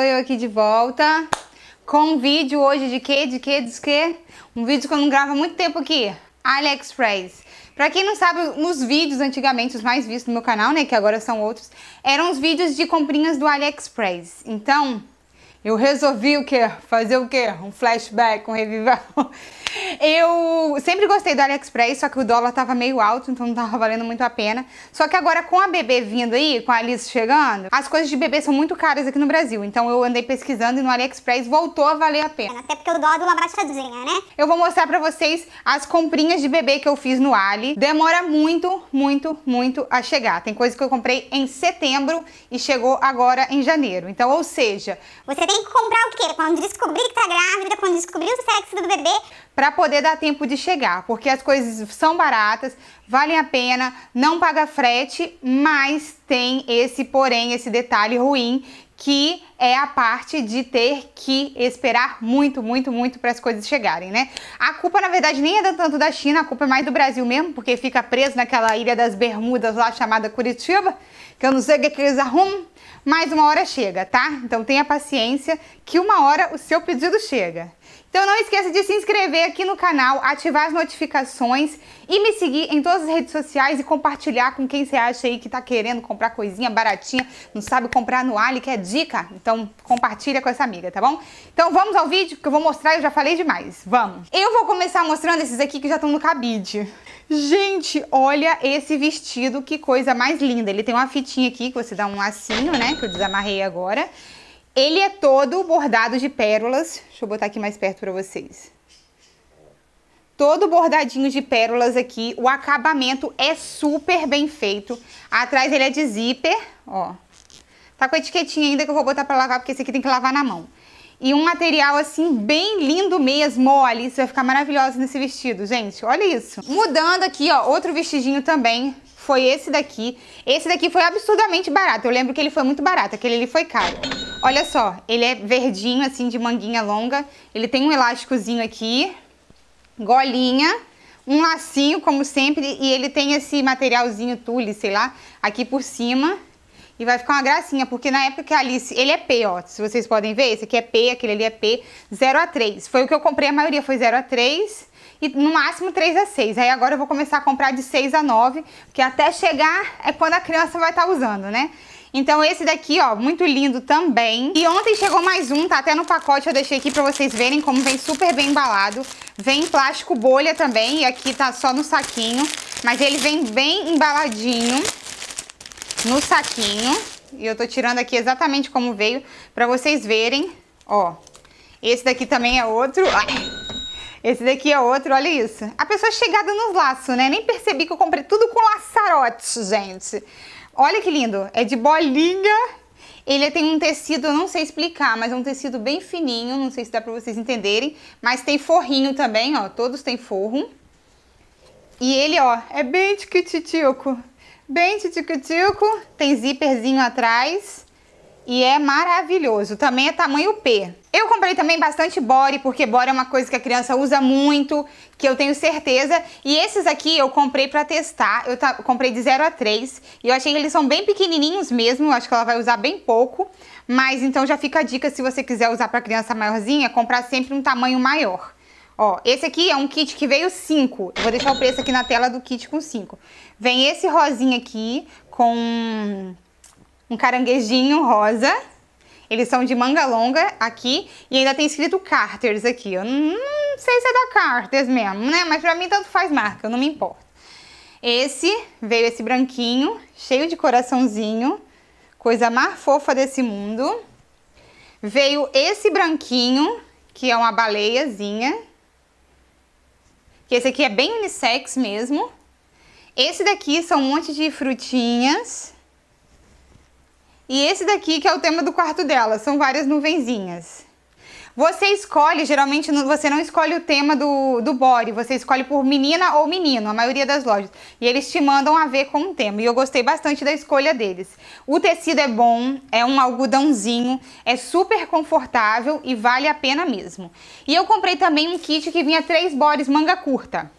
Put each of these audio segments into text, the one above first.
tô eu aqui de volta com um vídeo hoje de quê? De quê? De quê? Um vídeo que eu não gravo há muito tempo aqui, AliExpress. Pra quem não sabe, nos vídeos antigamente, os mais vistos no meu canal, né, que agora são outros, eram os vídeos de comprinhas do AliExpress. Então, eu resolvi o quê? Fazer o quê? Um flashback, um revival eu sempre gostei do AliExpress, só que o dólar tava meio alto, então não tava valendo muito a pena. Só que agora com a bebê vindo aí, com a Alice chegando, as coisas de bebê são muito caras aqui no Brasil. Então eu andei pesquisando e no AliExpress voltou a valer a pena. Até porque o dólar deu uma baixadinha, né? Eu vou mostrar pra vocês as comprinhas de bebê que eu fiz no Ali. Demora muito, muito, muito a chegar. Tem coisa que eu comprei em setembro e chegou agora em janeiro. Então, ou seja... Você tem que comprar o quê? Quando descobrir que tá grávida, quando descobrir o sexo do bebê, para poder dar tempo de chegar, porque as coisas são baratas, valem a pena, não paga frete, mas tem esse porém, esse detalhe ruim que é a parte de ter que esperar muito, muito, muito para as coisas chegarem, né? A culpa, na verdade, nem é tanto da China, a culpa é mais do Brasil mesmo, porque fica preso naquela ilha das Bermudas lá chamada Curitiba, que eu não sei o que, é que eles arrumam, mas uma hora chega, tá? Então tenha paciência que uma hora o seu pedido chega. Então não esqueça de se inscrever aqui no canal, ativar as notificações e me seguir em todas as redes sociais e compartilhar com quem você acha aí que tá querendo comprar coisinha baratinha, não sabe comprar no Ali, que é dica. Então compartilha com essa amiga, tá bom? Então vamos ao vídeo que eu vou mostrar, eu já falei demais. Vamos. Eu vou começar mostrando esses aqui que já estão no cabide. Gente, olha esse vestido, que coisa mais linda. Ele tem uma fitinha aqui que você dá um lacinho, né, que eu desamarrei agora. Ele é todo bordado de pérolas. Deixa eu botar aqui mais perto para vocês. Todo bordadinho de pérolas aqui. O acabamento é super bem feito. Atrás ele é de zíper, ó. Tá com a etiquetinha ainda que eu vou botar para lavar, porque esse aqui tem que lavar na mão. E um material, assim, bem lindo mesmo. Olha, isso vai ficar maravilhoso nesse vestido, gente. Olha isso. Mudando aqui, ó, outro vestidinho também. Foi esse daqui. Esse daqui foi absurdamente barato. Eu lembro que ele foi muito barato. Aquele ali foi caro. Olha só, ele é verdinho, assim, de manguinha longa. Ele tem um elásticozinho aqui, golinha, um lacinho, como sempre, e ele tem esse materialzinho tule, sei lá, aqui por cima. E vai ficar uma gracinha, porque na época que a Alice... Ele é P, ó, se vocês podem ver, esse aqui é P, aquele ali é P, 0 a 3. Foi o que eu comprei, a maioria foi 0 a 3 e no máximo 3 a 6. Aí agora eu vou começar a comprar de 6 a 9, porque até chegar é quando a criança vai estar tá usando, né? Então esse daqui, ó, muito lindo também. E ontem chegou mais um, tá até no pacote, eu deixei aqui pra vocês verem como vem super bem embalado. Vem em plástico bolha também, e aqui tá só no saquinho. Mas ele vem bem embaladinho no saquinho. E eu tô tirando aqui exatamente como veio pra vocês verem, ó. Esse daqui também é outro... Ai. Esse daqui é outro, olha isso. A pessoa chegada nos laços, né? Nem percebi que eu comprei tudo com laçarote, gente. Olha que lindo. É de bolinha. Ele tem um tecido, eu não sei explicar, mas é um tecido bem fininho, não sei se dá pra vocês entenderem. Mas tem forrinho também, ó. Todos têm forro. E ele, ó, é bem tiquititico. Bem tiquititico. Tem zíperzinho atrás e é maravilhoso. Também é tamanho P. Eu comprei também bastante body, porque body é uma coisa que a criança usa muito, que eu tenho certeza. E esses aqui eu comprei pra testar, eu comprei de 0 a 3. E eu achei que eles são bem pequenininhos mesmo, acho que ela vai usar bem pouco. Mas então já fica a dica, se você quiser usar pra criança maiorzinha, comprar sempre um tamanho maior. Ó, esse aqui é um kit que veio 5. Vou deixar o preço aqui na tela do kit com 5. Vem esse rosinha aqui com um caranguejinho rosa. Eles são de manga longa aqui e ainda tem escrito Carters aqui. Eu não sei se é da Carters mesmo, né? Mas pra mim tanto faz marca, eu não me importo. Esse, veio esse branquinho, cheio de coraçãozinho, coisa mais fofa desse mundo. Veio esse branquinho, que é uma baleiazinha. Que esse aqui é bem unissex mesmo. Esse daqui são um monte de frutinhas. E esse daqui que é o tema do quarto dela, são várias nuvenzinhas. Você escolhe, geralmente você não escolhe o tema do, do body, você escolhe por menina ou menino, a maioria das lojas. E eles te mandam a ver com o tema. E eu gostei bastante da escolha deles. O tecido é bom, é um algodãozinho, é super confortável e vale a pena mesmo. E eu comprei também um kit que vinha três bodies manga curta,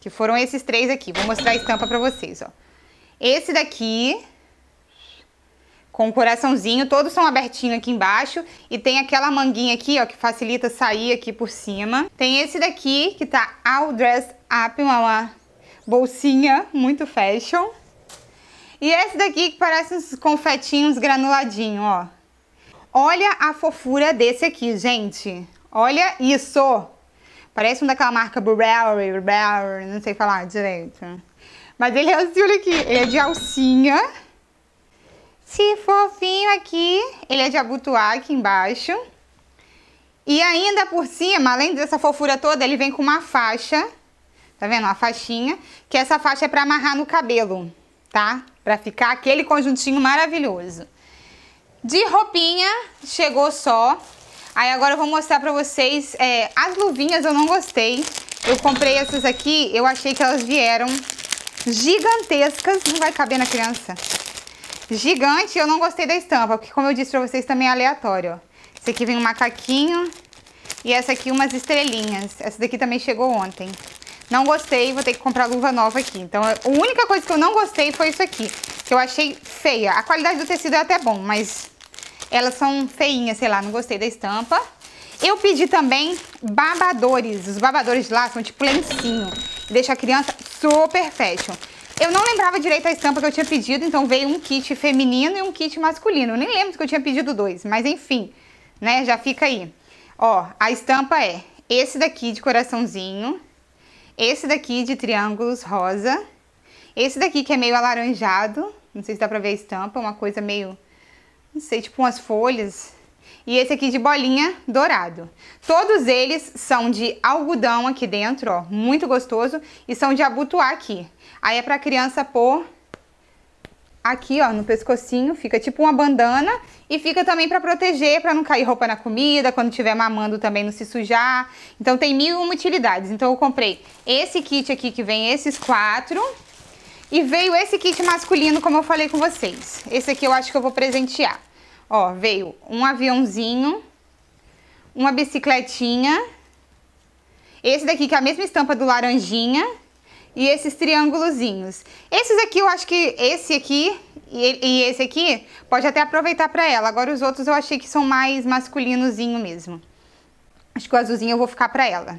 que foram esses três aqui. Vou mostrar a estampa pra vocês, ó. Esse daqui, com o um coraçãozinho, todos são abertinhos aqui embaixo e tem aquela manguinha aqui, ó, que facilita sair aqui por cima. Tem esse daqui que tá all dressed up, uma bolsinha muito fashion. E esse daqui que parece uns confetinhos granuladinho, ó. Olha a fofura desse aqui, gente. Olha isso! Parece um daquela marca Burberry, Burberry, não sei falar direito. Mas ele é azul aqui, ele é de alcinha. Se fofinho aqui, ele é de abotoar aqui embaixo. E ainda por cima, além dessa fofura toda, ele vem com uma faixa. Tá vendo? Uma faixinha. Que essa faixa é pra amarrar no cabelo, tá? Pra ficar aquele conjuntinho maravilhoso. De roupinha, chegou só. Aí agora eu vou mostrar pra vocês é, as luvinhas eu não gostei. Eu comprei essas aqui, eu achei que elas vieram gigantescas. Não vai caber na criança. Gigante, eu não gostei da estampa, porque como eu disse pra vocês, também é aleatório. Esse aqui vem um macaquinho e essa aqui umas estrelinhas. Essa daqui também chegou ontem. Não gostei, vou ter que comprar luva nova aqui. Então, a única coisa que eu não gostei foi isso aqui, que eu achei feia. A qualidade do tecido é até bom, mas elas são feinhas, sei lá, não gostei da estampa. Eu pedi também babadores. Os babadores de lá são tipo lencinho. Deixa a criança super fashion. Eu não lembrava direito a estampa que eu tinha pedido, então veio um kit feminino e um kit masculino. Eu nem lembro que eu tinha pedido dois, mas enfim, né, já fica aí. Ó, a estampa é esse daqui de coraçãozinho, esse daqui de triângulos rosa, esse daqui que é meio alaranjado, não sei se dá pra ver a estampa, uma coisa meio, não sei, tipo umas folhas, e esse aqui de bolinha dourado. Todos eles são de algodão aqui dentro, ó, muito gostoso, e são de abotoar aqui. Aí é pra criança pôr aqui, ó, no pescocinho, fica tipo uma bandana e fica também para proteger, para não cair roupa na comida, quando tiver mamando também não se sujar. Então tem mil e uma utilidades. Então eu comprei esse kit aqui que vem esses quatro e veio esse kit masculino, como eu falei com vocês. Esse aqui eu acho que eu vou presentear. Ó, veio um aviãozinho, uma bicicletinha, esse daqui que é a mesma estampa do laranjinha e esses triângulozinhos. Esses aqui, eu acho que esse aqui e, esse aqui pode até aproveitar para ela. Agora os outros eu achei que são mais masculinozinho mesmo. Acho que o azulzinho eu vou ficar para ela.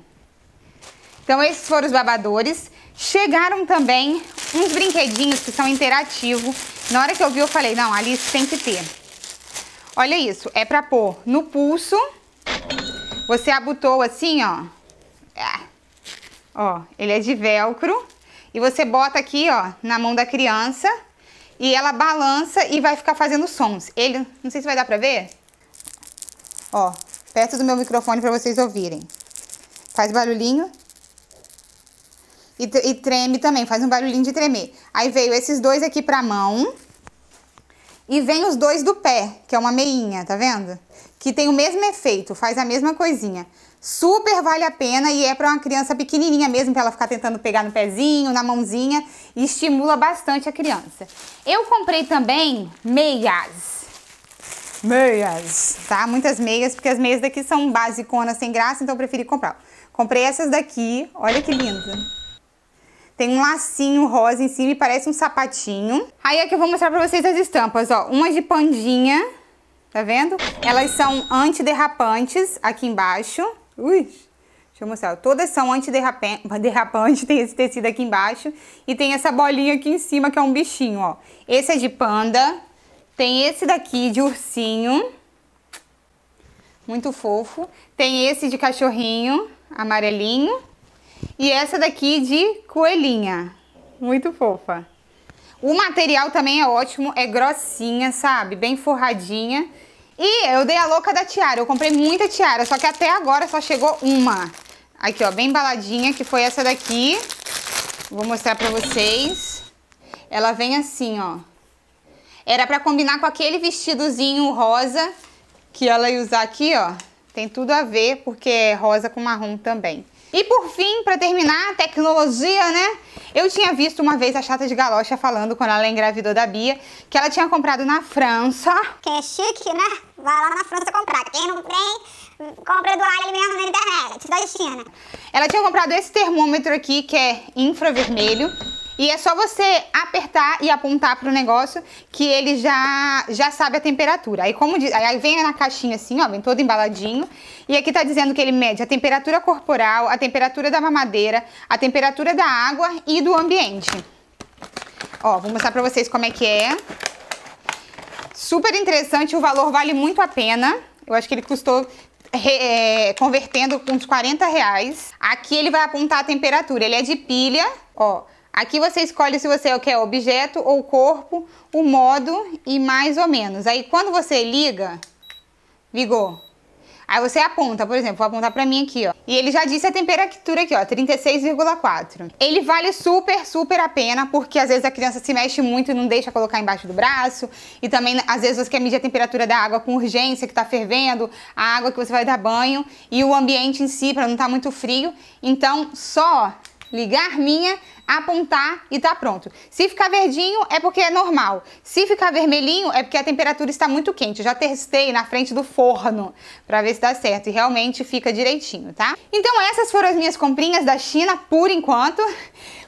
Então esses foram os babadores. Chegaram também uns brinquedinhos que são interativos. Na hora que eu vi, eu falei, não, Alice tem que ter. Olha isso, é pra pôr no pulso. Você abotoa assim, ó. É. Ó, ele é de velcro. E você bota aqui, ó, na mão da criança. E ela balança e vai ficar fazendo sons. Ele, não sei se vai dar pra ver. Ó, perto do meu microfone pra vocês ouvirem. Faz barulhinho. E, e treme também, faz um barulhinho de tremer. Aí veio esses dois aqui pra mão. E vem os dois do pé, que é uma meinha, tá vendo? Que tem o mesmo efeito, faz a mesma coisinha. Super vale a pena e é para uma criança pequenininha mesmo, para ela ficar tentando pegar no pezinho, na mãozinha, e estimula bastante a criança. Eu comprei também meias. Meias, tá? Muitas meias, porque as meias daqui são basiconas, sem graça, então eu preferi comprar. Comprei essas daqui, olha que linda. Tem um lacinho rosa em cima e parece um sapatinho. Aí aqui eu vou mostrar pra vocês as estampas, ó. Uma de pandinha, tá vendo? Elas são antiderrapantes aqui embaixo. Ui, deixa eu mostrar. Todas são antiderrapantes, tem esse tecido aqui embaixo. E tem essa bolinha aqui em cima, que é um bichinho, ó. Esse é de panda. Tem esse daqui de ursinho. Muito fofo. Tem esse de cachorrinho, amarelinho. E essa daqui de coelhinha. Muito fofa. O material também é ótimo, é grossinha, sabe? Bem forradinha. E eu dei a louca da tiara, eu comprei muita tiara, só que até agora só chegou uma. Aqui, ó, bem embaladinha, que foi essa daqui. Vou mostrar pra vocês. Ela vem assim, ó. Era pra combinar com aquele vestidozinho rosa que ela ia usar aqui, ó. Tem tudo a ver, porque é rosa com marrom também. E por fim, para terminar, tecnologia, né? Eu tinha visto uma vez a chata de galocha falando quando ela engravidou da Bia que ela tinha comprado na França. Que é chique, né? Vai lá na França comprar. Quem não tem, compra do Ali mesmo na internet, da China. Ela tinha comprado esse termômetro aqui que é infravermelho. E é só você apertar e apontar para o negócio que ele já, já sabe a temperatura. Aí, como diz, aí vem na caixinha assim, ó, vem todo embaladinho. E aqui está dizendo que ele mede a temperatura corporal, a temperatura da mamadeira, a temperatura da água e do ambiente. Ó, vou mostrar para vocês como é que é. Super interessante, o valor vale muito a pena. Eu acho que ele custou Re, é, convertendo uns 40 reais. Aqui ele vai apontar a temperatura. Ele é de pilha, ó. Aqui você escolhe se você é quer é, objeto ou corpo, o modo e mais ou menos. Aí quando você liga, ligou. Aí você aponta, por exemplo, vou apontar pra mim aqui, ó. E ele já disse a temperatura aqui, ó, 36,4. Ele vale super, super a pena, porque às vezes a criança se mexe muito e não deixa colocar embaixo do braço. E também, às vezes, você quer medir a temperatura da água com urgência, que tá fervendo, a água que você vai dar banho e o ambiente em si, pra não estar tá muito frio. Então, só ligar minha, apontar e tá pronto. Se ficar verdinho é porque é normal. Se ficar vermelhinho é porque a temperatura está muito quente. Eu já testei na frente do forno para ver se dá certo e realmente fica direitinho, tá? Então essas foram as minhas comprinhas da China por enquanto.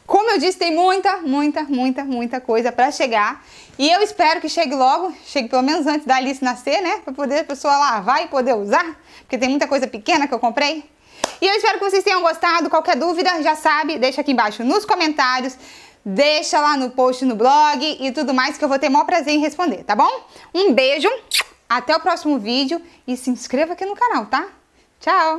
Como eu disse, tem muita, muita, muita, muita coisa para chegar. E eu espero que chegue logo, chegue pelo menos antes da Alice nascer, né? Para poder a pessoa lavar e poder usar, porque tem muita coisa pequena que eu comprei. E eu espero que vocês tenham gostado. Qualquer dúvida, já sabe, deixa aqui embaixo nos comentários. Deixa lá no post no blog e tudo mais que eu vou ter o maior prazer em responder, tá bom? Um beijo, até o próximo vídeo e se inscreva aqui no canal, tá? Tchau!